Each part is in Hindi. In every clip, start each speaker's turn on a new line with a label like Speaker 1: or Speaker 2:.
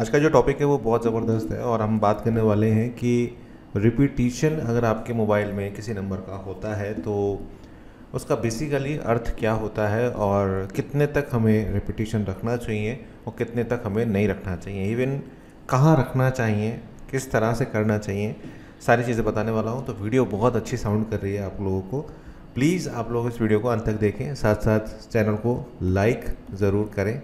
Speaker 1: आज का जो टॉपिक है वो बहुत ज़बरदस्त है और हम बात करने वाले हैं कि रिपीटिशन अगर आपके मोबाइल में किसी नंबर का होता है तो उसका बेसिकली अर्थ क्या होता है और कितने तक हमें रिपीटिशन रखना चाहिए और कितने तक हमें नहीं रखना चाहिए इवन कहाँ रखना चाहिए किस तरह से करना चाहिए सारी चीज़ें बताने वाला हूँ तो वीडियो बहुत अच्छी साउंड कर रही है आप लोगों को प्लीज़ आप लोग इस वीडियो को अंत तक देखें साथ साथ चैनल को लाइक ज़रूर करें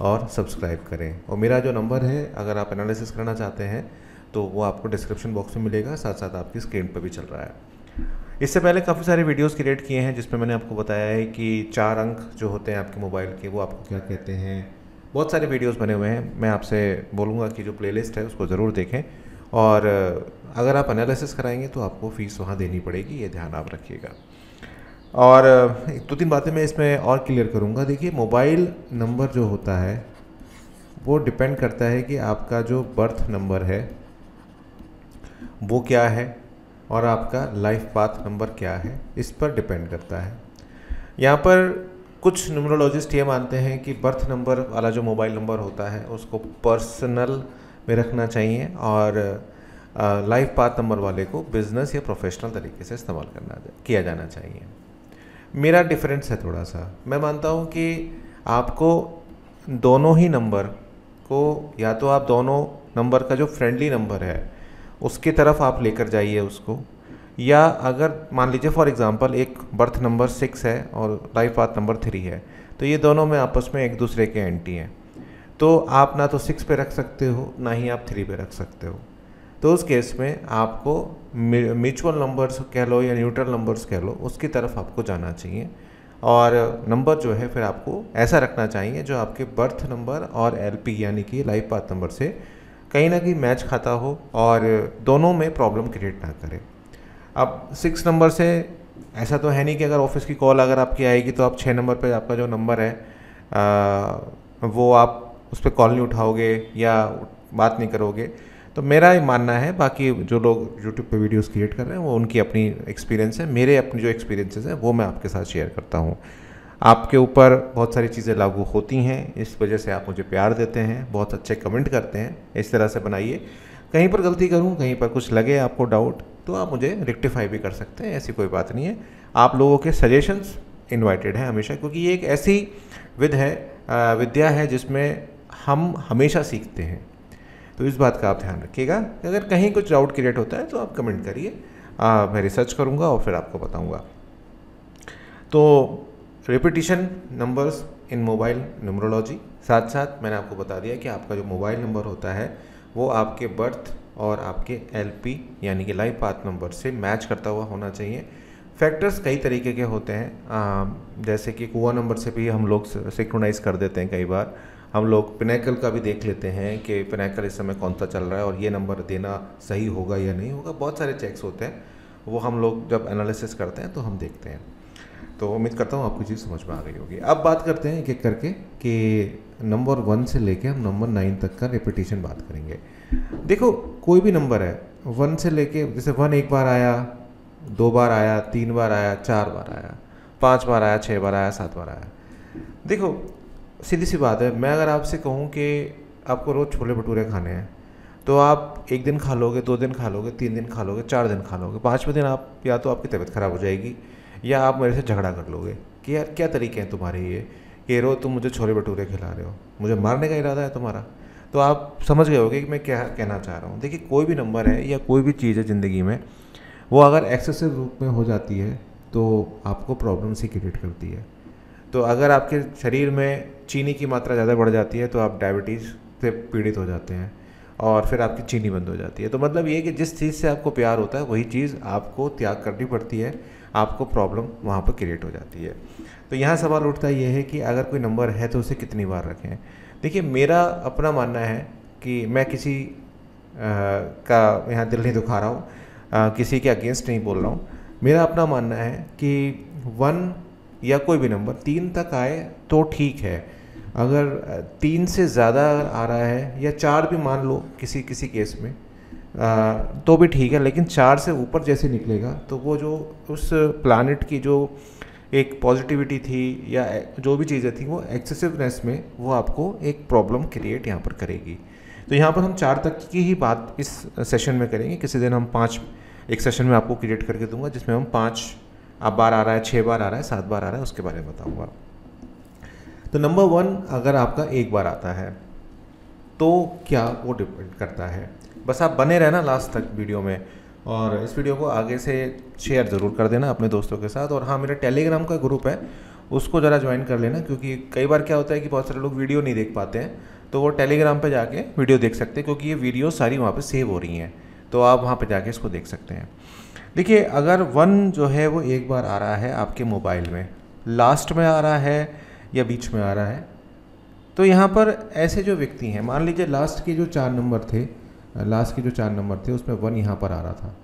Speaker 1: और सब्सक्राइब करें और मेरा जो नंबर है अगर आप एनालिसिस करना चाहते हैं तो वो आपको डिस्क्रिप्शन बॉक्स में मिलेगा साथ साथ आपकी स्क्रीन पर भी चल रहा है इससे पहले काफ़ी सारे वीडियोस क्रिएट किए हैं जिसमें मैंने आपको बताया है कि चार अंक जो होते हैं आपके मोबाइल के वो आपको क्या कहते हैं बहुत सारे वीडियोस बने हुए हैं मैं आपसे बोलूँगा कि जो प्लेलिस्ट है उसको ज़रूर देखें और अगर आप एनालिसिस कराएंगे तो आपको फ़ीस वहाँ देनी पड़ेगी ये ध्यान आप रखिएगा और दो तो तीन बातें मैं इसमें और क्लियर करूँगा देखिए मोबाइल नंबर जो होता है वो डिपेंड करता है कि आपका जो बर्थ नंबर है वो क्या है और आपका लाइफ पाथ नंबर क्या है इस पर डिपेंड करता है यहाँ पर कुछ न्यूमरोलॉजिस्ट ये मानते हैं कि बर्थ नंबर वाला जो मोबाइल नंबर होता है उसको पर्सनल में रखना चाहिए और लाइफ पाथ नंबर वाले को बिज़नेस या प्रोफेशनल तरीके से इस्तेमाल करना किया जाना चाहिए मेरा डिफरेंस है थोड़ा सा मैं मानता हूँ कि आपको दोनों ही नंबर को या तो आप दोनों नंबर का जो फ्रेंडली नंबर है उसकी तरफ आप लेकर जाइए उसको या अगर मान लीजिए फॉर एग्जांपल एक बर्थ नंबर सिक्स है और लाइफ पाथ नंबर थ्री है तो ये दोनों में आपस में एक दूसरे के एंटी हैं तो आप ना तो सिक्स पे रख सकते हो ना ही आप थ्री पे रख सकते हो तो उस केस में आपको म्यूचुअल नंबर्स कह लो या न्यूट्रल नंबर्स कह लो उसकी तरफ आपको जाना चाहिए और नंबर जो है फिर आपको ऐसा रखना चाहिए जो आपके बर्थ नंबर और एल यानी कि लाइफ पाथ नंबर से कहीं ना कहीं मैच खाता हो और दोनों में प्रॉब्लम क्रिएट ना करे अब सिक्स नंबर से ऐसा तो है नहीं कि अगर ऑफिस की कॉल अगर आपकी आएगी तो आप छः नंबर पे आपका जो नंबर है आ, वो आप उस पर कॉल नहीं उठाओगे या बात नहीं करोगे तो मेरा ये मानना है बाकी जो लोग यूट्यूब पे वीडियोस क्रिएट कर रहे हैं वो उनकी अपनी एक्सपीरियंस है मेरे अपने जो एक्सपीरियंसेस हैं वो मैं आपके साथ शेयर करता हूँ आपके ऊपर बहुत सारी चीज़ें लागू होती हैं इस वजह से आप मुझे प्यार देते हैं बहुत अच्छे कमेंट करते हैं इस तरह से बनाइए कहीं पर गलती करूँ कहीं पर कुछ लगे आपको डाउट तो आप मुझे रेक्टिफाई भी कर सकते हैं ऐसी कोई बात नहीं है आप लोगों के सजेशंस इनवाइटेड हैं हमेशा क्योंकि ये एक ऐसी विद है विद्या है जिसमें हम हमेशा सीखते हैं तो इस बात का आप ध्यान रखिएगा अगर कहीं कुछ डाउट क्रिएट होता है तो आप कमेंट करिए मैं रिसर्च करूँगा और फिर आपको बताऊँगा तो repetition numbers in mobile numerology साथ साथ मैंने आपको बता दिया कि आपका जो मोबाइल नंबर होता है वो आपके बर्थ और आपके एलपी यानी कि लाइफ पाथ नंबर से मैच करता हुआ होना चाहिए फैक्टर्स कई तरीके के होते हैं आ, जैसे कि कुआ नंबर से भी हम लोग सिक्रोनाइज़ कर देते हैं कई बार हम लोग पिनेकल का भी देख लेते हैं कि पिनेकल इस समय कौन सा चल रहा है और ये नंबर देना सही होगा या नहीं होगा बहुत सारे चेक्स होते हैं वो हम लोग जब एनालिसिस करते हैं तो हम देखते हैं तो उम्मीद करता हूँ आपको चीज़ समझ में आ गई होगी अब बात करते हैं एक एक करके कि नंबर वन से लेके हम नंबर नाइन तक का रिपीटेशन बात करेंगे देखो कोई भी नंबर है वन से लेके जैसे वन एक बार आया दो बार आया तीन बार आया चार बार आया पाँच बार आया छः बार आया सात बार आया देखो सीधी सी बात है मैं अगर आपसे कहूँ कि आपको रोज़ छोले भटूरे खाने हैं तो आप एक दिन खा लोगे दो दिन खा लोगे तीन दिन खा लोगे चार दिन खा लोगे पाँचवें दिन आप या तो आपकी तबीयत ख़राब हो जाएगी या आप मेरे से झगड़ा कर लोगे कि यार क्या तरीके हैं तुम्हारे ये कि रो तुम मुझे छोले भटूरे खिला रहे हो मुझे मारने का इरादा है तुम्हारा तो आप समझ गए होगे कि मैं क्या कहना चाह रहा हूँ देखिए कोई भी नंबर है या कोई भी चीज़ है ज़िंदगी में वो अगर एक्सेसिव रूप में हो जाती है तो आपको प्रॉब्लम्स ही क्रिएट करती है तो अगर आपके शरीर में चीनी की मात्रा ज़्यादा बढ़ जाती है तो आप डायबिटीज़ से पीड़ित हो जाते हैं और फिर आपकी चीनी बंद हो जाती है तो मतलब ये कि जिस चीज़ से आपको प्यार होता है वही चीज़ आपको त्याग करनी पड़ती है आपको प्रॉब्लम वहाँ पर क्रिएट हो जाती है तो यहाँ सवाल उठता ये है कि अगर कोई नंबर है तो उसे कितनी बार रखें देखिए मेरा अपना मानना है कि मैं किसी आ, का यहाँ दिल नहीं दुखा रहा हूँ किसी के अगेंस्ट नहीं बोल रहा हूँ मेरा अपना मानना है कि वन या कोई भी नंबर तीन तक आए तो ठीक है अगर तीन से ज़्यादा आ रहा है या चार भी मान लो किसी किसी केस में आ, तो भी ठीक है लेकिन चार से ऊपर जैसे निकलेगा तो वो जो उस प्लानट की जो एक पॉजिटिविटी थी या जो भी चीज़ें थी वो एक्सेसिवनेस में वो आपको एक प्रॉब्लम क्रिएट यहाँ पर करेगी तो यहाँ पर हम चार तक की ही बात इस सेशन में करेंगे किसी दिन हम पाँच एक सेशन में आपको क्रिएट करके दूंगा जिसमें हम पाँच आप बार आ रहा है छः बार आ रहा है सात बार आ रहा है उसके बारे में बताऊँगा तो नंबर वन अगर आपका एक बार आता है तो क्या वो डिपेंड करता है बस आप बने रहना लास्ट तक वीडियो में और इस वीडियो को आगे से शेयर ज़रूर कर देना अपने दोस्तों के साथ और हाँ मेरा टेलीग्राम का ग्रुप है उसको ज़रा ज्वाइन कर लेना क्योंकि कई बार क्या होता है कि बहुत सारे लोग वीडियो नहीं देख पाते हैं तो वो टेलीग्राम पर जाके वीडियो देख सकते हैं क्योंकि ये वीडियो सारी वहाँ पर सेव हो रही हैं तो आप वहाँ पर जाके इसको देख सकते हैं देखिए अगर वन जो है वो एक बार आ रहा है आपके मोबाइल में लास्ट में आ रहा है या बीच में आ रहा है तो यहाँ पर ऐसे जो व्यक्ति हैं मान लीजिए लास्ट के जो चार नंबर थे लास्ट के जो चार नंबर थे उसमें वन यहाँ पर आ रहा था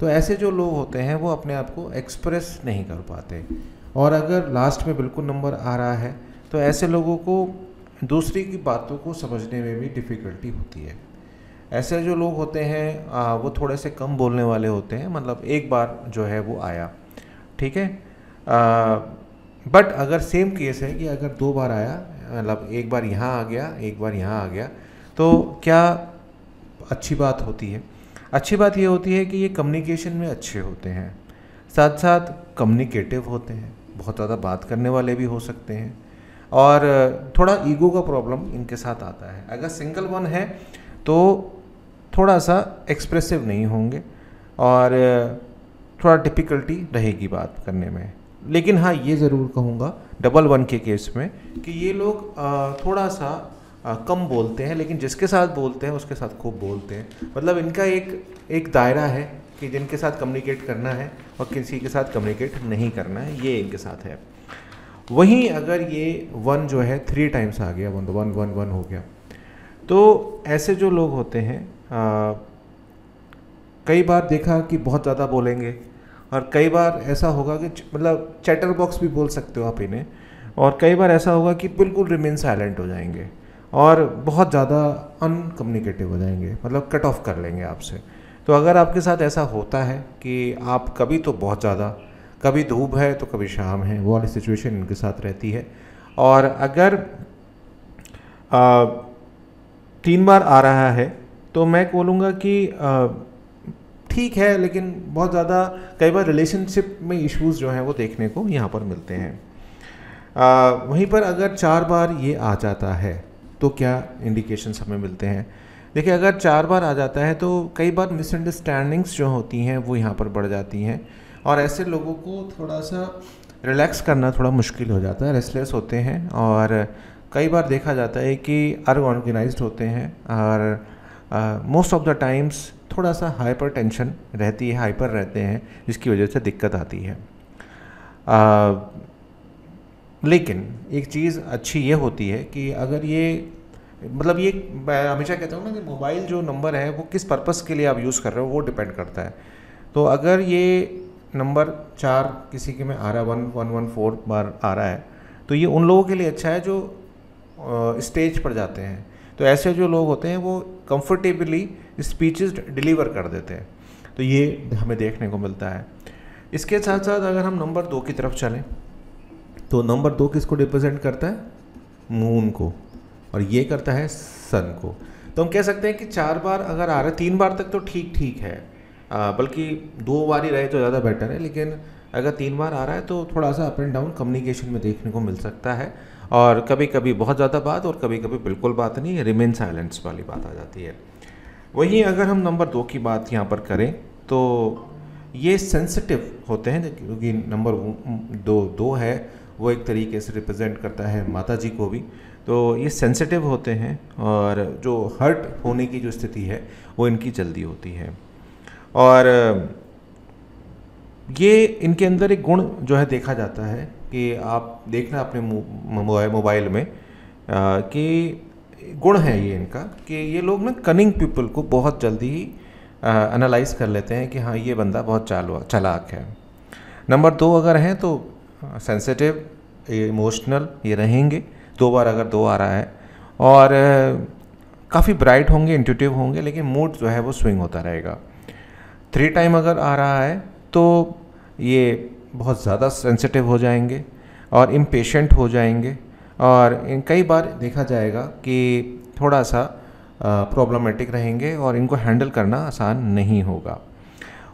Speaker 1: तो ऐसे जो लोग होते हैं वो अपने आप को एक्सप्रेस नहीं कर पाते और अगर लास्ट में बिल्कुल नंबर आ रहा है तो ऐसे लोगों को दूसरे की बातों को समझने में भी डिफ़िकल्टी होती है ऐसे जो लोग होते हैं वो थोड़े से कम बोलने वाले होते हैं मतलब एक बार जो है वो आया ठीक है बट अगर सेम केस है कि अगर दो बार आया मतलब एक बार यहाँ आ गया एक बार यहाँ आ गया तो क्या अच्छी बात होती है अच्छी बात ये होती है कि ये कम्युनिकेशन में अच्छे होते हैं साथ साथ कम्युनिकेटिव होते हैं बहुत ज़्यादा बात करने वाले भी हो सकते हैं और थोड़ा ईगो का प्रॉब्लम इनके साथ आता है अगर सिंगल वन है तो थोड़ा सा एक्सप्रेसिव नहीं होंगे और थोड़ा डिफ़िकल्टी रहेगी बात करने में लेकिन हाँ ये ज़रूर कहूँगा डबल वन के केस में कि ये लोग थोड़ा सा कम बोलते हैं लेकिन जिसके साथ बोलते हैं उसके साथ खूब बोलते हैं मतलब इनका एक एक दायरा है कि जिनके साथ कम्युनिकेट करना है और किसी के साथ कम्युनिकेट नहीं करना है ये इनके साथ है वहीं अगर ये वन जो है थ्री टाइम्स आ गया वन वन वन वन हो गया तो ऐसे जो लोग होते हैं हाँ। कई बार देखा कि बहुत ज़्यादा बोलेंगे और कई बार ऐसा होगा कि मतलब चैटर बॉक्स भी बोल सकते हो आप इन्हें और कई बार ऐसा होगा कि बिल्कुल रिमेन साइलेंट हो जाएंगे और बहुत ज़्यादा अनकम्युनिकेटिव हो जाएंगे मतलब कट ऑफ कर लेंगे आपसे तो अगर आपके साथ ऐसा होता है कि आप कभी तो बहुत ज़्यादा कभी धूप है तो कभी शाम है वो वाली सिचुएशन इनके साथ रहती है और अगर आ, तीन बार आ रहा है तो मैं बोलूँगा कि ठीक है लेकिन बहुत ज़्यादा कई बार रिलेशनशिप में इश्यूज जो हैं वो देखने को यहाँ पर मिलते हैं आ, वहीं पर अगर चार बार ये आ जाता है तो क्या इंडिकेशन हमें मिलते हैं देखिए अगर चार बार आ जाता है तो कई बार मिसअंडरस्टैंडिंग्स जो होती हैं वो यहाँ पर बढ़ जाती हैं और ऐसे लोगों को थोड़ा सा रिलैक्स करना थोड़ा मुश्किल हो जाता है रेस्टलेस होते हैं और कई बार देखा जाता है कि अनऑर्गेनाइज होते हैं और मोस्ट ऑफ द टाइम्स थोड़ा सा हाइपर टेंशन रहती है हाइपर रहते हैं जिसकी वजह से दिक्कत आती है आ, uh, लेकिन एक चीज़ अच्छी ये होती है कि अगर ये मतलब ये मैं हमेशा कहता हूँ ना कि मोबाइल जो नंबर है वो किस पर्पस के लिए आप यूज़ कर रहे हो वो डिपेंड करता है तो अगर ये नंबर चार किसी के में आ रहा है वन वन वन फोर बार आ रहा है तो ये उन लोगों के लिए अच्छा है जो स्टेज uh, पर जाते हैं तो ऐसे जो लोग होते हैं वो कंफर्टेबली स्पीचेस डिलीवर कर देते हैं तो ये हमें देखने को मिलता है इसके साथ साथ अगर हम नंबर दो की तरफ चलें तो नंबर दो किसको रिप्रेजेंट करता है मून को और ये करता है सन को तो हम कह सकते हैं कि चार बार अगर आ रहा है तीन बार तक तो ठीक ठीक है बल्कि दो बार ही रहे तो ज़्यादा बेटर है लेकिन अगर तीन बार आ रहा है तो थोड़ा सा अप एंड डाउन कम्युनिकेशन में देखने को मिल सकता है और कभी कभी बहुत ज़्यादा बात और कभी कभी बिल्कुल बात नहीं रिमेन साइलेंस वाली बात आ जाती है वहीं अगर हम नंबर दो की बात यहाँ पर करें तो ये सेंसिटिव होते हैं क्योंकि नंबर दो दो है वो एक तरीके से रिप्रेजेंट करता है माता जी को भी तो ये सेंसिटिव होते हैं और जो हर्ट होने की जो स्थिति है वो इनकी जल्दी होती है और ये इनके अंदर एक गुण जो है देखा जाता है कि आप देखना अपने मोबाइल में कि गुण है ये इनका कि ये लोग ना कनिंग पीपल को बहुत जल्दी ही एनालाइज कर लेते हैं कि हाँ ये बंदा बहुत चाल चालाक है नंबर दो अगर हैं तो सेंसिटिव इमोशनल ये रहेंगे दो बार अगर दो आ रहा है और काफ़ी ब्राइट होंगे इंटूटिव होंगे लेकिन मूड जो है वो स्विंग होता रहेगा थ्री टाइम अगर आ रहा है तो ये बहुत ज़्यादा सेंसिटिव हो जाएंगे और इम्पेशेंट हो जाएंगे और इन कई बार देखा जाएगा कि थोड़ा सा प्रॉब्लमेटिक रहेंगे और इनको हैंडल करना आसान नहीं होगा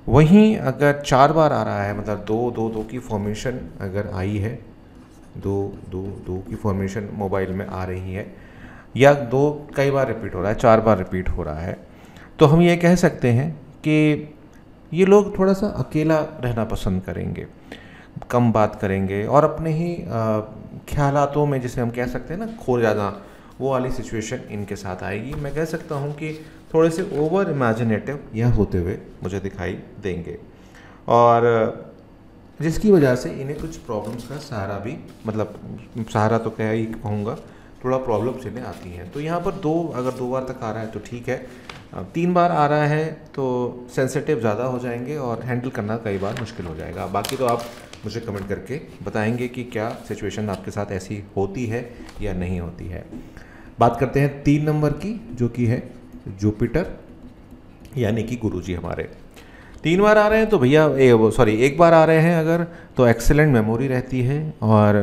Speaker 1: वहीं अगर चार बार आ रहा है मतलब दो दो दो की फॉर्मेशन अगर आई है दो दो दो की फॉर्मेशन मोबाइल में आ रही है या दो कई बार रिपीट हो रहा है चार बार रिपीट हो रहा है तो हम ये कह सकते हैं कि ये लोग थोड़ा सा अकेला रहना पसंद करेंगे कम बात करेंगे और अपने ही ख्यालातों में जैसे हम कह सकते हैं ना खो जाना वो वाली सिचुएशन इनके साथ आएगी मैं कह सकता हूँ कि थोड़े से ओवर इमेजिनेटिव यह होते हुए मुझे दिखाई देंगे और जिसकी वजह से इन्हें कुछ प्रॉब्लम्स का सहारा भी मतलब सहारा तो क्या ही कहूँगा थोड़ा प्रॉब्लम्स इन्हें आती हैं तो यहाँ पर दो अगर दो बार तक आ रहा है तो ठीक है अब तीन बार आ रहा है तो सेंसिटिव ज़्यादा हो जाएंगे और हैंडल करना कई बार मुश्किल हो जाएगा बाकी तो आप मुझे कमेंट करके बताएंगे कि क्या सिचुएशन आपके साथ ऐसी होती है या नहीं होती है बात करते हैं तीन नंबर की जो कि है जुपिटर यानी कि गुरु जी हमारे तीन बार आ रहे हैं तो भैया सॉरी एक बार आ रहे हैं अगर तो एक्सेलेंट मेमोरी रहती है और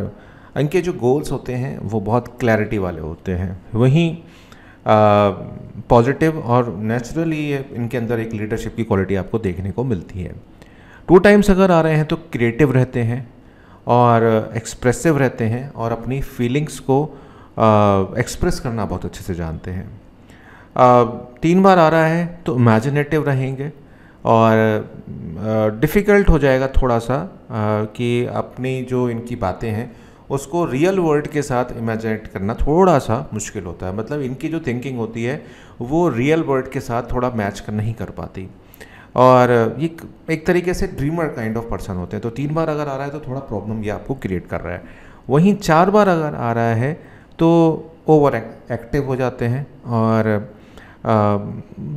Speaker 1: इनके जो गोल्स होते हैं वो बहुत क्लैरिटी वाले होते हैं वहीं पॉजिटिव और नेचुरली इनके अंदर एक लीडरशिप की क्वालिटी आपको देखने को मिलती है टू टाइम्स अगर आ रहे हैं तो क्रिएटिव रहते हैं और एक्सप्रेसिव रहते हैं और अपनी फीलिंग्स को एक्सप्रेस करना बहुत अच्छे से जानते हैं तीन बार आ रहा है तो इमेजिनेटिव रहेंगे और डिफ़िकल्ट हो जाएगा थोड़ा सा कि अपनी जो इनकी बातें हैं उसको रियल वर्ल्ड के साथ इमेजिनेट करना थोड़ा सा मुश्किल होता है मतलब इनकी जो थिंकिंग होती है वो रियल वर्ल्ड के साथ थोड़ा मैच कर नहीं कर पाती और ये एक तरीके से ड्रीमर काइंड ऑफ पर्सन होते हैं तो तीन बार अगर आ रहा है तो थोड़ा प्रॉब्लम ये आपको क्रिएट कर रहा है वहीं चार बार अगर आ रहा है तो ओवर एक्टिव हो जाते हैं और आ,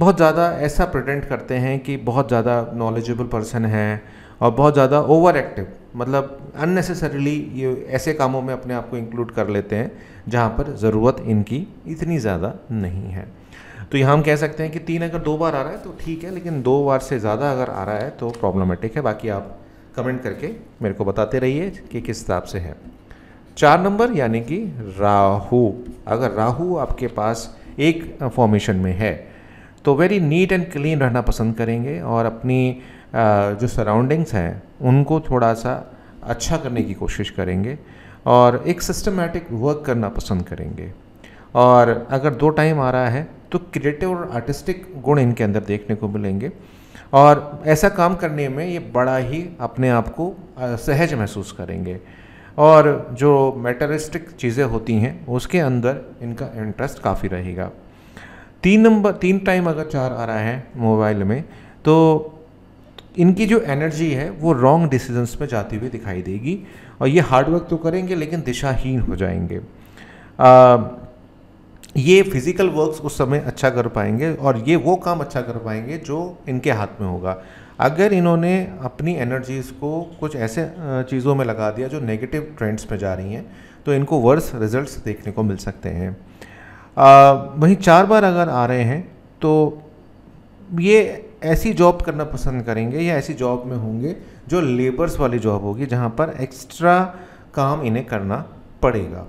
Speaker 1: बहुत ज़्यादा ऐसा प्रटेंट करते हैं कि बहुत ज़्यादा नॉलेजेबल पर्सन है और बहुत ज़्यादा ओवर एक्टिव मतलब अननेसेसरीली ये ऐसे कामों में अपने आप को इंक्लूड कर लेते हैं जहाँ पर ज़रूरत इनकी इतनी ज़्यादा नहीं है तो यहाँ हम कह सकते हैं कि तीन अगर दो बार आ रहा है तो ठीक है लेकिन दो बार से ज़्यादा अगर आ रहा है तो प्रॉब्लमेटिक है बाकी आप कमेंट करके मेरे को बताते रहिए कि किस हिसाब से है चार नंबर यानी कि राहु अगर राहु आपके पास एक फॉर्मेशन में है तो वेरी नीट एंड क्लीन रहना पसंद करेंगे और अपनी जो सराउंडिंग्स हैं उनको थोड़ा सा अच्छा करने की कोशिश करेंगे और एक सिस्टमेटिक वर्क करना पसंद करेंगे और अगर दो टाइम आ रहा है तो क्रिएटिव और आर्टिस्टिक गुण इनके अंदर देखने को मिलेंगे और ऐसा काम करने में ये बड़ा ही अपने आप को सहज महसूस करेंगे और जो मेटरिस्टिक चीज़ें होती हैं उसके अंदर इनका इंटरेस्ट काफ़ी रहेगा तीन नंबर तीन टाइम अगर चार आ रहा है मोबाइल में तो इनकी जो एनर्जी है वो रॉन्ग डिसीजंस में जाती हुई दिखाई देगी और ये हार्डवर्क तो करेंगे लेकिन दिशाहीन हो जाएंगे आ, ये फिज़िकल वर्क्स उस समय अच्छा कर पाएंगे और ये वो काम अच्छा कर पाएंगे जो इनके हाथ में होगा अगर इन्होंने अपनी एनर्जीज़ को कुछ ऐसे चीज़ों में लगा दिया जो नेगेटिव ट्रेंड्स में जा रही हैं तो इनको वर्स रिजल्ट्स देखने को मिल सकते हैं आ, वहीं चार बार अगर आ रहे हैं तो ये ऐसी जॉब करना पसंद करेंगे या ऐसी जॉब में होंगे जो लेबर्स वाली जॉब होगी जहाँ पर एक्स्ट्रा काम इन्हें करना पड़ेगा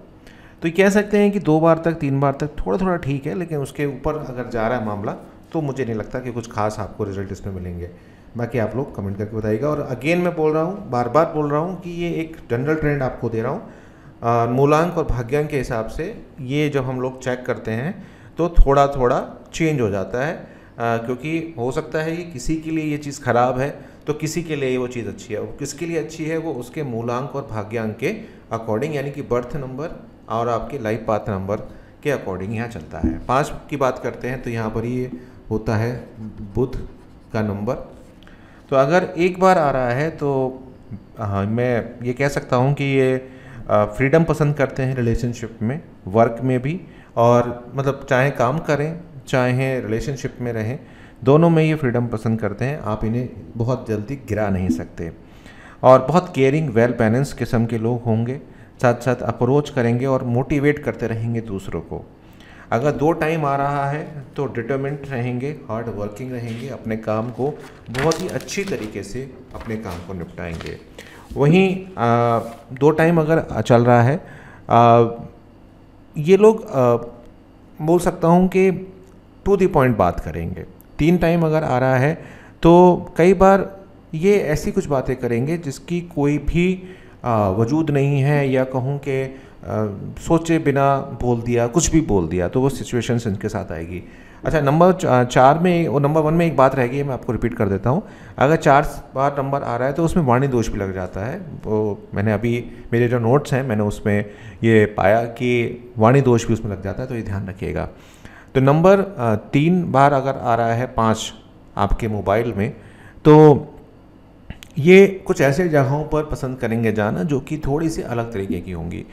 Speaker 1: तो कह सकते हैं कि दो बार तक तीन बार तक थोड़ा थोड़ा ठीक है लेकिन उसके ऊपर अगर जा रहा है मामला तो मुझे नहीं लगता कि कुछ खास आपको रिजल्ट इसमें मिलेंगे बाकी आप लोग कमेंट करके बताइएगा और अगेन मैं बोल रहा हूँ बार बार बोल रहा हूँ कि ये एक जनरल ट्रेंड आपको दे रहा हूँ मूलांक और भाग्यांक के हिसाब से ये जब हम लोग चेक करते हैं तो थोड़ा थोड़ा चेंज हो जाता है आ, क्योंकि हो सकता है कि किसी के लिए ये चीज़ ख़राब है तो किसी के लिए वो चीज़ अच्छी है वो किसके लिए अच्छी है वो उसके मूलांक और भाग्यांक के अकॉर्डिंग यानी कि बर्थ नंबर और आपके लाइफ पाथ नंबर के अकॉर्डिंग यहाँ चलता है पाँच की बात करते हैं तो यहाँ पर ये होता है बुध का नंबर तो अगर एक बार आ रहा है तो हाँ मैं ये कह सकता हूँ कि ये फ्रीडम पसंद करते हैं रिलेशनशिप में वर्क में भी और मतलब चाहे काम करें चाहें रिलेशनशिप में रहें दोनों में ये फ्रीडम पसंद करते हैं आप इन्हें बहुत जल्दी गिरा नहीं सकते और बहुत केयरिंग वेल बैलेंस किस्म के लोग होंगे साथ साथ अप्रोच करेंगे और मोटिवेट करते रहेंगे दूसरों को अगर दो टाइम आ रहा है तो डिटर्मेंट रहेंगे हार्ड वर्किंग रहेंगे अपने काम को बहुत ही अच्छी तरीके से अपने काम को निपटाएंगे वहीं आ, दो टाइम अगर चल रहा है आ, ये लोग आ, बोल सकता हूँ कि टू दी पॉइंट बात करेंगे तीन टाइम अगर आ रहा है तो कई बार ये ऐसी कुछ बातें करेंगे जिसकी कोई भी वजूद नहीं है या कहूँ कि सोचे बिना बोल दिया कुछ भी बोल दिया तो वो सिचुएशन इनके साथ आएगी अच्छा नंबर चार में और नंबर वन में एक बात रहेगी मैं आपको रिपीट कर देता हूँ अगर चार बार नंबर आ रहा है तो उसमें वाणी दोष भी लग जाता है वो मैंने अभी मेरे जो नोट्स हैं मैंने उसमें ये पाया कि वाणी दोष भी उसमें लग जाता है तो ये ध्यान रखिएगा तो नंबर तीन बार अगर आ रहा है पाँच आपके मोबाइल में तो ये कुछ ऐसे जगहों पर पसंद करेंगे जाना जो कि थोड़ी सी अलग तरीके की होंगी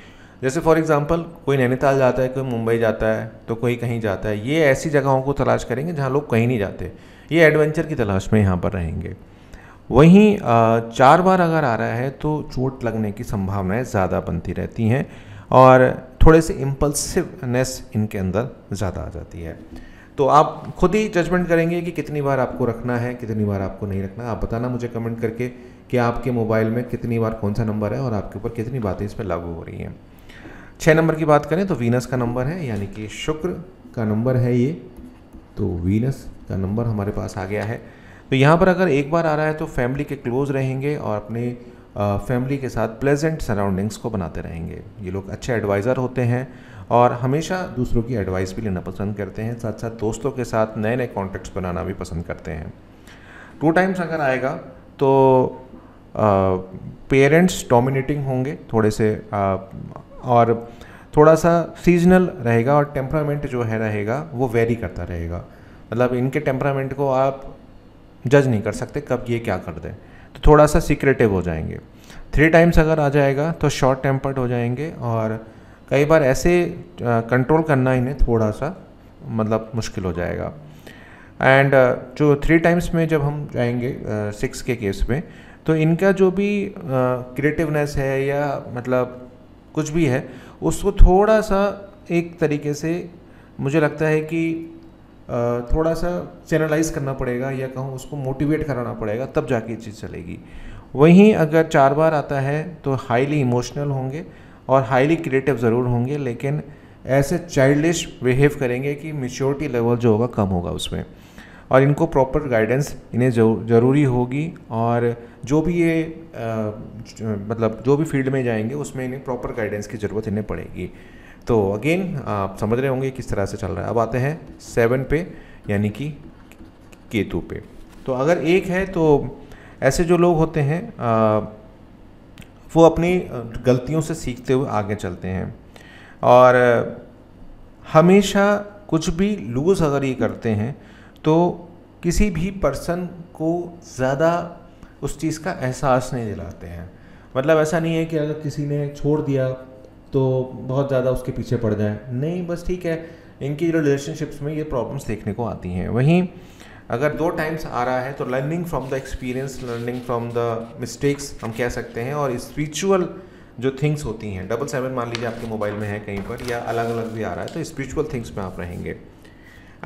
Speaker 1: जैसे फॉर एग्जांपल कोई नैनीताल जाता है कोई मुंबई जाता है तो कोई कहीं जाता है ये ऐसी जगहों को तलाश करेंगे जहाँ लोग कहीं नहीं जाते ये एडवेंचर की तलाश में यहाँ पर रहेंगे वहीं चार बार अगर आ रहा है तो चोट लगने की संभावनाएं ज़्यादा बनती रहती हैं और थोड़े से इम्पल्सिवनेस इनके अंदर ज़्यादा आ जाती है तो आप खुद ही जजमेंट करेंगे कि कितनी बार आपको रखना है कितनी बार आपको नहीं रखना आप बताना मुझे कमेंट करके कि आपके मोबाइल में कितनी बार कौन सा नंबर है और आपके ऊपर कितनी बातें इस पर लागू हो रही हैं छः नंबर की बात करें तो वीनस का नंबर है यानी कि शुक्र का नंबर है ये तो वीनस का नंबर हमारे पास आ गया है तो यहाँ पर अगर एक बार आ रहा है तो फैमिली के क्लोज रहेंगे और अपने फैमिली के साथ प्लेजेंट सराउंडिंग्स को बनाते रहेंगे ये लोग अच्छे एडवाइज़र होते हैं और हमेशा दूसरों की एडवाइस भी लेना पसंद करते हैं साथ साथ दोस्तों के साथ नए नए कॉन्टेक्ट्स बनाना भी पसंद करते हैं टू टाइम्स अगर आएगा तो पेरेंट्स डोमिनेटिंग होंगे थोड़े से आ, और थोड़ा सा सीजनल रहेगा और टेम्परामेंट जो है रहेगा वो वेरी करता रहेगा मतलब इनके टेम्परामेंट को आप जज नहीं कर सकते कब ये क्या कर दें तो थोड़ा सा सीक्रेटिव हो जाएंगे थ्री टाइम्स अगर आ जाएगा तो शॉर्ट टेम्पर्ड हो जाएंगे और कई बार ऐसे कंट्रोल करना इन्हें थोड़ा सा मतलब मुश्किल हो जाएगा एंड जो थ्री टाइम्स में जब हम जाएंगे सिक्स के केस में तो इनका जो भी क्रिएटिवनेस है या मतलब कुछ भी है उसको थोड़ा सा एक तरीके से मुझे लगता है कि थोड़ा सा चैनलाइज करना पड़ेगा या कहूँ उसको मोटिवेट कराना पड़ेगा तब जाके ये चीज़ चलेगी वहीं अगर चार बार आता है तो हाईली इमोशनल होंगे और हाईली क्रिएटिव ज़रूर होंगे लेकिन ऐसे चाइल्डिश बिहेव करेंगे कि मेच्योरिटी लेवल जो होगा कम होगा उसमें और इनको प्रॉपर गाइडेंस इन्हें ज़रूरी होगी और जो भी ये आ, मतलब जो भी फील्ड में जाएंगे उसमें इन्हें प्रॉपर गाइडेंस की ज़रूरत इन्हें पड़ेगी तो अगेन आप समझ रहे होंगे किस तरह से चल रहा है अब आते हैं सेवन पे यानी कि केतु पे तो अगर एक है तो ऐसे जो लोग होते हैं वो अपनी गलतियों से सीखते हुए आगे चलते हैं और हमेशा कुछ भी लूज़ अगर ये करते हैं तो किसी भी पर्सन को ज़्यादा उस चीज़ का एहसास नहीं दिलाते हैं मतलब ऐसा नहीं है कि अगर किसी ने छोड़ दिया तो बहुत ज़्यादा उसके पीछे पड़ जाए नहीं बस ठीक है इनकी रिलेशनशिप्स में ये प्रॉब्लम्स देखने को आती हैं वहीं अगर दो टाइम्स आ रहा है तो learning from the experience learning from the mistakes हम कह सकते हैं और स्पिरिचुअल जो थिंग्स होती हैं डबल सेवन मान लीजिए आपके मोबाइल में है कहीं पर या अलग अलग भी आ रहा है तो स्पिरिचुअल थिंग्स में आप रहेंगे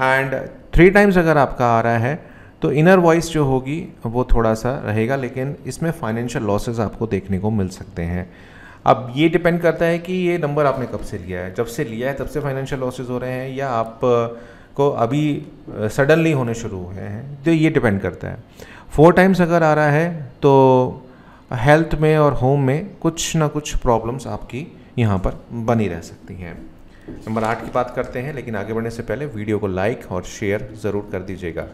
Speaker 1: एंड थ्री टाइम्स अगर आपका आ रहा है तो इनर वॉइस जो होगी वो थोड़ा सा रहेगा लेकिन इसमें फाइनेंशियल लॉसेज आपको देखने को मिल सकते हैं अब ये डिपेंड करता है कि ये नंबर आपने कब से लिया है जब से लिया है तब से फाइनेंशियल लॉसेज हो रहे हैं या आप को अभी सडनली होने शुरू हुए हैं तो ये डिपेंड करता है फोर टाइम्स अगर आ रहा है तो हेल्थ में और होम में कुछ ना कुछ प्रॉब्लम्स आपकी यहाँ पर बनी रह सकती हैं नंबर आठ की बात करते हैं लेकिन आगे बढ़ने से पहले वीडियो को लाइक और शेयर ज़रूर कर दीजिएगा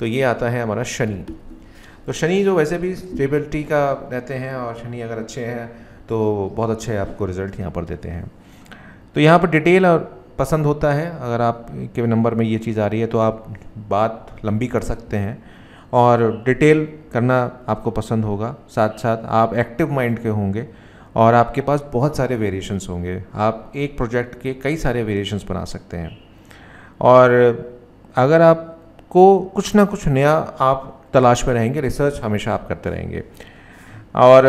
Speaker 1: तो ये आता है हमारा शनि तो शनि जो वैसे भी स्टेबिलिटी का रहते हैं और शनि अगर अच्छे हैं तो बहुत अच्छे आपको रिज़ल्ट यहाँ पर देते हैं तो यहाँ पर डिटेल और पसंद होता है अगर आप के नंबर में ये चीज़ आ रही है तो आप बात लंबी कर सकते हैं और डिटेल करना आपको पसंद होगा साथ साथ आप एक्टिव माइंड के होंगे और आपके पास बहुत सारे वेरिएशंस होंगे आप एक प्रोजेक्ट के कई सारे वेरिएशंस बना सकते हैं और अगर आपको कुछ ना कुछ नया आप तलाश में रहेंगे रिसर्च हमेशा आप करते रहेंगे और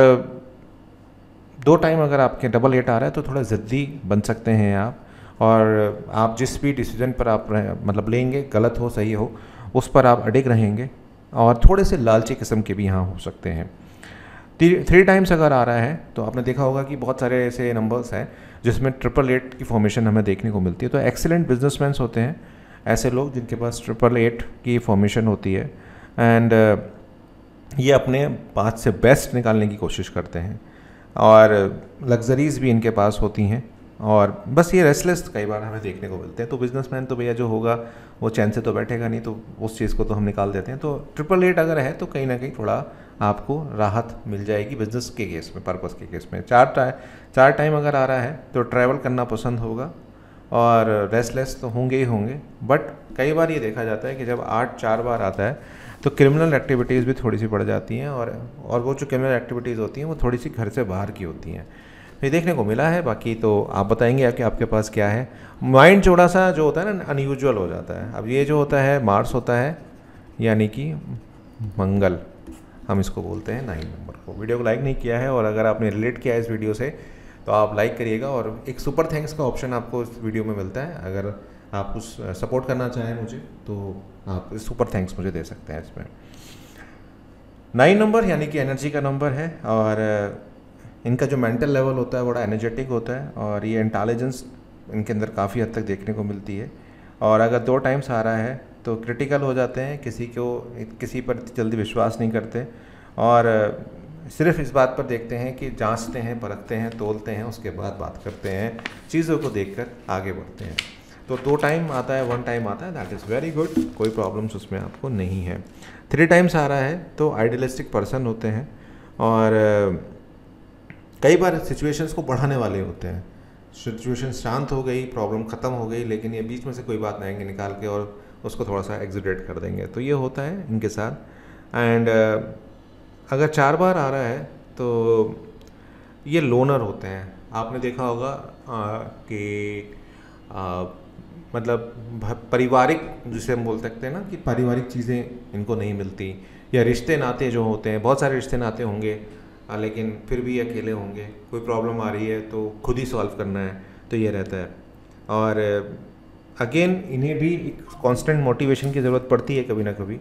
Speaker 1: दो टाइम अगर आपके डबल एट आ रहा है तो थोड़ा ज़द्दी बन सकते हैं आप और आप जिस भी डिसीजन पर आप मतलब लेंगे गलत हो सही हो उस पर आप अडिग रहेंगे और थोड़े से लालची किस्म के भी यहाँ हो सकते हैं थ्री टाइम्स अगर आ रहा है तो आपने देखा होगा कि बहुत सारे ऐसे नंबर्स हैं जिसमें ट्रिपल एट की फॉर्मेशन हमें देखने को मिलती है तो एक्सेलेंट बिजनेसमैन होते हैं ऐसे लोग जिनके पास ट्रिपल एट की फॉर्मेशन होती है एंड ये अपने पाँच से बेस्ट निकालने की कोशिश करते हैं और लग्जरीज़ भी इनके पास होती हैं और बस ये रेस्टलेस कई बार हमें देखने को मिलते हैं तो बिजनेसमैन तो भैया जो होगा वो चैन से तो बैठेगा नहीं तो उस चीज़ को तो हम निकाल देते हैं तो ट्रिपल एट अगर है तो कहीं ना कहीं थोड़ा आपको राहत मिल जाएगी बिजनेस के केस में पर्पज़ के केस में चार टाइम चार टाइम अगर आ रहा है तो ट्रैवल करना पसंद होगा और रेस्टलेस तो होंगे ही होंगे बट कई बार ये देखा जाता है कि जब आठ चार बार आता है तो क्रिमिनल एक्टिविटीज़ भी थोड़ी सी बढ़ जाती हैं और और वो जो क्रिमिनल एक्टिविटीज़ होती हैं वो थोड़ी सी घर से बाहर की होती हैं तो ये देखने को मिला है बाकी तो आप बताएंगे कि आपके पास क्या है माइंड थोड़ा सा जो होता है ना अनयूजल हो जाता है अब ये जो होता है मार्स होता है यानी कि मंगल हम इसको बोलते हैं नाइन नंबर को वीडियो को लाइक नहीं किया है और अगर आपने रिलेट किया है इस वीडियो से तो आप लाइक करिएगा और एक सुपर थैंक्स का ऑप्शन आपको इस वीडियो में मिलता है अगर आप उस सपोर्ट करना चाहें मुझे तो आप सुपर थैंक्स मुझे दे सकते हैं इसमें नाइन नंबर यानी कि एनर्जी का नंबर है और इनका जो मेंटल लेवल होता है बड़ा एनर्जेटिक होता है और ये इंटेलिजेंस इनके अंदर काफ़ी हद तक देखने को मिलती है और अगर दो टाइम्स आ रहा है तो क्रिटिकल हो जाते हैं किसी को किसी पर जल्दी विश्वास नहीं करते और सिर्फ इस बात पर देखते हैं कि जांचते हैं परखते हैं तोलते हैं उसके बाद बात करते हैं चीज़ों को देखकर आगे बढ़ते हैं तो दो टाइम आता है वन टाइम आता है दैट इज़ वेरी गुड कोई प्रॉब्लम्स उसमें आपको नहीं है थ्री टाइम्स आ रहा है तो आइडियलिस्टिक पर्सन होते हैं और कई बार सिचुएशंस को बढ़ाने वाले होते हैं सिचुएशन शांत हो गई प्रॉब्लम ख़त्म हो गई लेकिन ये बीच में से कोई बात नहीं आएंगे निकाल के और उसको थोड़ा सा एग्जिडेट कर देंगे तो ये होता है इनके साथ एंड uh, अगर चार बार आ रहा है तो ये लोनर होते हैं आपने देखा होगा uh, कि uh, मतलब पारिवारिक जिसे हम बोल सकते हैं ना कि पारिवारिक चीज़ें इनको नहीं मिलती या रिश्ते नाते जो होते हैं बहुत सारे रिश्ते नाते होंगे लेकिन फिर भी अकेले होंगे कोई प्रॉब्लम आ रही है तो खुद ही सॉल्व करना है तो ये रहता है और अगेन इन्हें भी एक कॉन्स्टेंट मोटिवेशन की ज़रूरत पड़ती है कभी ना कभी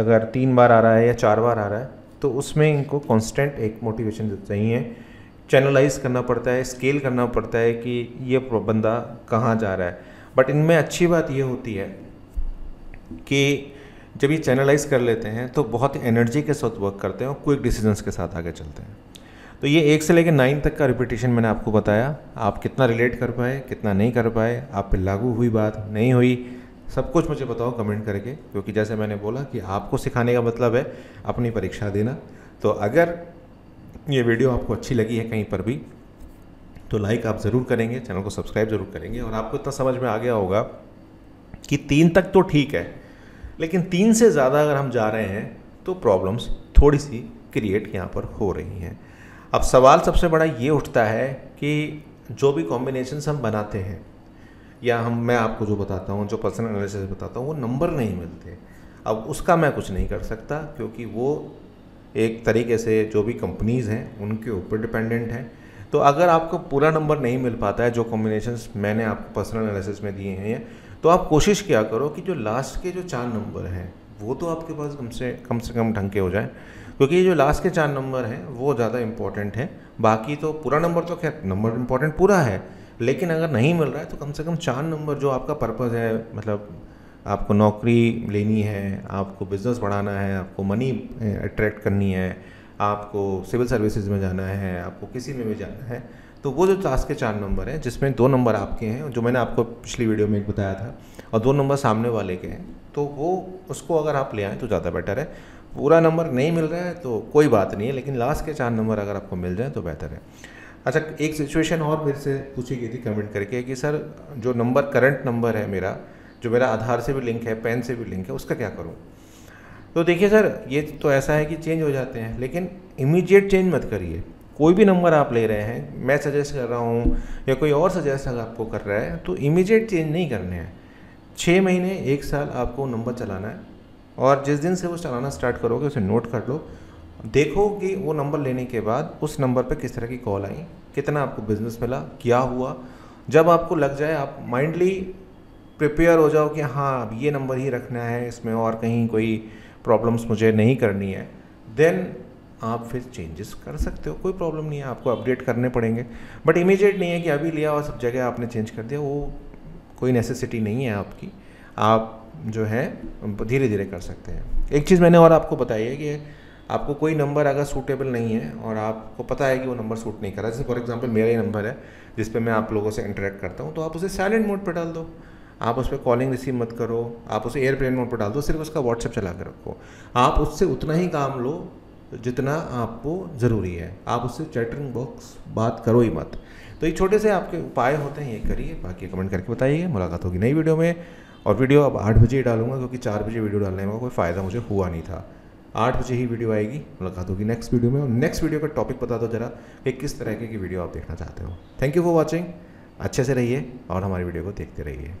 Speaker 1: अगर तीन बार आ रहा है या चार बार आ रहा है तो उसमें इनको कॉन्स्टेंट एक मोटिवेशन चाहिए चैनलाइज करना पड़ता है स्केल करना पड़ता है कि ये बंदा कहाँ जा रहा है बट इनमें अच्छी बात ये होती है कि जब ये चैनलाइज कर लेते हैं तो बहुत एनर्जी के साथ वर्क करते हैं और क्विक डिसीजंस के साथ आगे चलते हैं तो ये एक से लेकर नाइन तक का रिपीटेशन मैंने आपको बताया आप कितना रिलेट कर पाए कितना नहीं कर पाए आप पे लागू हुई बात नहीं हुई सब कुछ मुझे बताओ कमेंट करके क्योंकि जैसे मैंने बोला कि आपको सिखाने का मतलब है अपनी परीक्षा देना तो अगर ये वीडियो आपको अच्छी लगी है कहीं पर भी तो लाइक आप ज़रूर करेंगे चैनल को सब्सक्राइब ज़रूर करेंगे और आपको इतना समझ में आ गया होगा कि तीन तक तो ठीक है लेकिन तीन से ज़्यादा अगर हम जा रहे हैं तो प्रॉब्लम्स थोड़ी सी क्रिएट यहाँ पर हो रही हैं अब सवाल सबसे बड़ा ये उठता है कि जो भी कॉम्बिनेशन हम बनाते हैं या हम मैं आपको जो बताता हूँ जो पर्सनल एनालिसिस बताता हूँ वो नंबर नहीं मिलते अब उसका मैं कुछ नहीं कर सकता क्योंकि वो एक तरीके से जो भी कंपनीज़ हैं उनके ऊपर डिपेंडेंट हैं तो अगर आपको पूरा नंबर नहीं मिल पाता है जो कॉम्बिनेशन मैंने आपको पर्सनल एनालिसिस में दिए हैं तो आप कोशिश किया करो कि जो लास्ट के जो चार नंबर हैं वो तो आपके पास कम से कम से कम ढंग के हो जाए क्योंकि ये जो लास्ट के चार नंबर हैं वो ज़्यादा इंपॉर्टेंट हैं बाकी तो पूरा नंबर तो खैर नंबर इंपॉर्टेंट पूरा है लेकिन अगर नहीं मिल रहा है तो कम से कम चार नंबर जो आपका पर्पज़ है मतलब आपको नौकरी लेनी है आपको बिज़नेस बढ़ाना है आपको मनी अट्रैक्ट करनी है आपको सिविल सर्विसेज में जाना है आपको किसी में भी जाना है तो वो जो टास्क के चार नंबर हैं जिसमें दो नंबर आपके हैं जो मैंने आपको पिछली वीडियो में एक बताया था और दो नंबर सामने वाले के हैं तो वो उसको अगर आप ले आएँ तो ज़्यादा बेटर है पूरा नंबर नहीं मिल रहा है तो कोई बात नहीं है लेकिन लास्ट के चार नंबर अगर आपको मिल जाए तो बेहतर है अच्छा एक सिचुएशन और मेरे से पूछी गई थी कमेंट करके कि सर जो नंबर करंट नंबर है मेरा जो मेरा आधार से भी लिंक है पैन से भी लिंक है उसका क्या करूँ तो देखिए सर ये तो ऐसा है कि चेंज हो जाते हैं लेकिन इमीडिएट चेंज मत करिए कोई भी नंबर आप ले रहे हैं मैं सजेस्ट कर रहा हूँ या कोई और सजेस्ट अगर आपको कर रहा है तो इमीडिएट चेंज नहीं करने हैं छः महीने एक साल आपको नंबर चलाना है और जिस दिन से वो चलाना स्टार्ट करोगे उसे नोट कर लो देखो कि वो नंबर लेने के बाद उस नंबर पर किस तरह की कॉल आई कितना आपको बिज़नेस मिला क्या हुआ जब आपको लग जाए आप माइंडली प्रिपेयर हो जाओ कि हाँ अब ये नंबर ही रखना है इसमें और कहीं कोई प्रॉब्लम्स मुझे नहीं करनी है देन आप फिर चेंजेस कर सकते हो कोई प्रॉब्लम नहीं है आपको अपडेट करने पड़ेंगे बट इमीजिएट नहीं है कि अभी लिया और सब जगह आपने चेंज कर दिया वो कोई नेसेसिटी नहीं है आपकी आप जो है धीरे धीरे कर सकते हैं एक चीज़ मैंने और आपको बताई है कि आपको कोई नंबर अगर सूटेबल नहीं है और आपको पता है कि वो नंबर सूट नहीं कर रहा जैसे फॉर एग्जांपल मेरा ही नंबर है जिस पर मैं आप लोगों से इंटरेक्ट करता हूँ तो आप उसे साइलेंट मोड पर डाल दो आप उस पर कॉलिंग रिसीव मत करो आप उसे एयरप्लेन मोड पर डाल दो सिर्फ उसका व्हाट्सएप चला कर रखो आप उससे उतना ही काम लो जितना आपको ज़रूरी है आप उससे चैटिंग बॉक्स बात करो ही मत तो ये छोटे से आपके उपाय होते हैं ये करिए बाकी कमेंट करके बताइए मुलाकात होगी नई वीडियो में और वीडियो अब आठ बजे ही डालूंगा क्योंकि चार बजे वीडियो डालने में कोई फ़ायदा मुझे हुआ नहीं था आठ बजे ही वीडियो आएगी मुलाकात होगी नेक्स्ट वीडियो में और नेक्स्ट वीडियो का टॉपिक बता दो जरा कि किस तरह की वीडियो आप देखना चाहते हो थैंक यू फॉर वॉचिंग अच्छे से रहिए और हमारी वीडियो को देखते रहिए